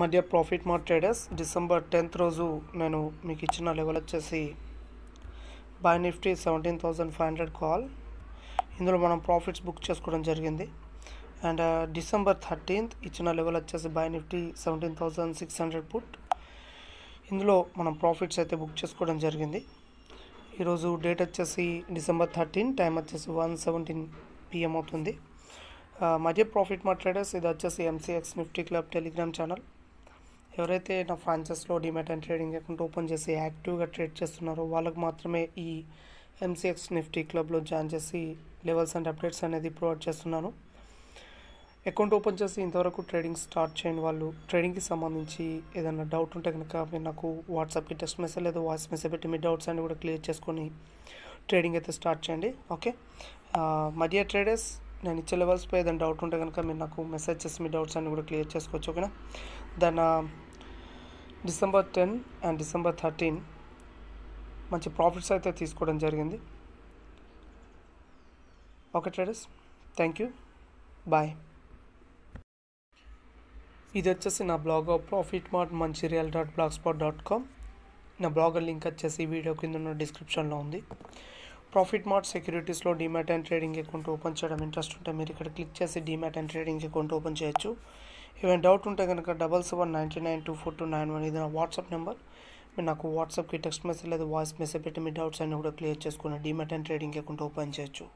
మధ్య ప్రాఫిట్ మార్ traders December tenth రోజు నేను మీకు ఇచ్చిన లెవెల్ వచ్చేసి buy Nifty seventeen thousand five hundred call ఇందులో మనం ప్రాఫిట్స్ బుక్ చేసుకోవడం జరిగింది అండ్ డిసెంబర్ థర్టీన్త్ ఇచ్చిన లెవెల్ వచ్చేసి buy Nifty seventeen thousand six hundred put ఇందులో మనం ప్రాఫిట్స్ అయితే బుక్ చేసుకోవడం జరిగింది ఈరోజు డేట్ వచ్చేసి డిసెంబర్ థర్టీన్ టైం వచ్చేసి వన్ సెవెంటీన్ పిఎం అవుతుంది మధ్య ప్రాఫిట్ మా ట్రేడర్స్ ఇది వచ్చేసి MCX Nifty club Telegram channel ఎవరైతే నా ఫ్రాంచైస్లో demat and trading account open చేసి యాక్టివ్గా ట్రేడ్ చేస్తున్నారో వాళ్ళకు మాత్రమే ఈ ఎంసీఎక్స్ నిఫ్టీ క్లబ్లో జాయిన్ చేసి లెవెల్స్ అండ్ అప్డేట్స్ అనేది ప్రొవైడ్ చేస్తున్నాను అకౌంట్ ఓపెన్ చేసి ఇంతవరకు ట్రేడింగ్ స్టార్ట్ చేయని వాళ్ళు ట్రేడింగ్కి సంబంధించి ఏదైనా డౌట్ ఉంటే కనుక మీరు నాకు వాట్సాప్కి టెక్స్ట్ మెసేజ్ లేదా వాయిస్ మెసేజ్ పెట్టి మీ డౌట్స్ అన్ని కూడా క్లియర్ చేసుకొని ట్రేడింగ్ అయితే స్టార్ట్ చేయండి ఓకే మధ్య ట్రేడర్స్ నేను ఇచ్చే లెవెల్స్పై ఏదైనా డౌట్ ఉంటే కనుక మీరు నాకు మెసేజ్ చేసి మీ డౌట్స్ అన్ని కూడా క్లియర్ చేసుకోవచ్చు ఓకేనా దాని December ten and December thirteen మంచి ప్రాఫిట్స్ అయితే తీసుకోవడం జరిగింది okay traders thank you bye ఇది వచ్చేసి నా బ్లాగ్ ప్రాఫిట్ మార్ట్ మంచి real dot blogspot dot com నా బ్లాగర్ లింక్ వచ్చేసి వీడియో కింద ఉన్న డిస్క్రిప్షన్లో ఉంది ప్రాఫిట్ మార్ట్ సెక్యూరిటీస్లో demat and trading account open చేయడం ఇంట్రెస్ట్ ఉంటే మీరు ఇక్కడ క్లిక్ చేసి demat and trading account open చేయొచ్చు ఏమైనా డౌట్ ఉంటే కనుక double seven ninety nine two four two nine one ఇది నా వాట్సాప్ నెంబర్ మీరు నాకు వాట్సాప్కి టెక్స్ట్ మెసేజ్ లేదా వాయిస్ మెసేజ్ పెట్టి మీ డౌట్స్ అన్నీ కూడా క్లియర్ చేసుకుని demat and trading account open చేయొచ్చు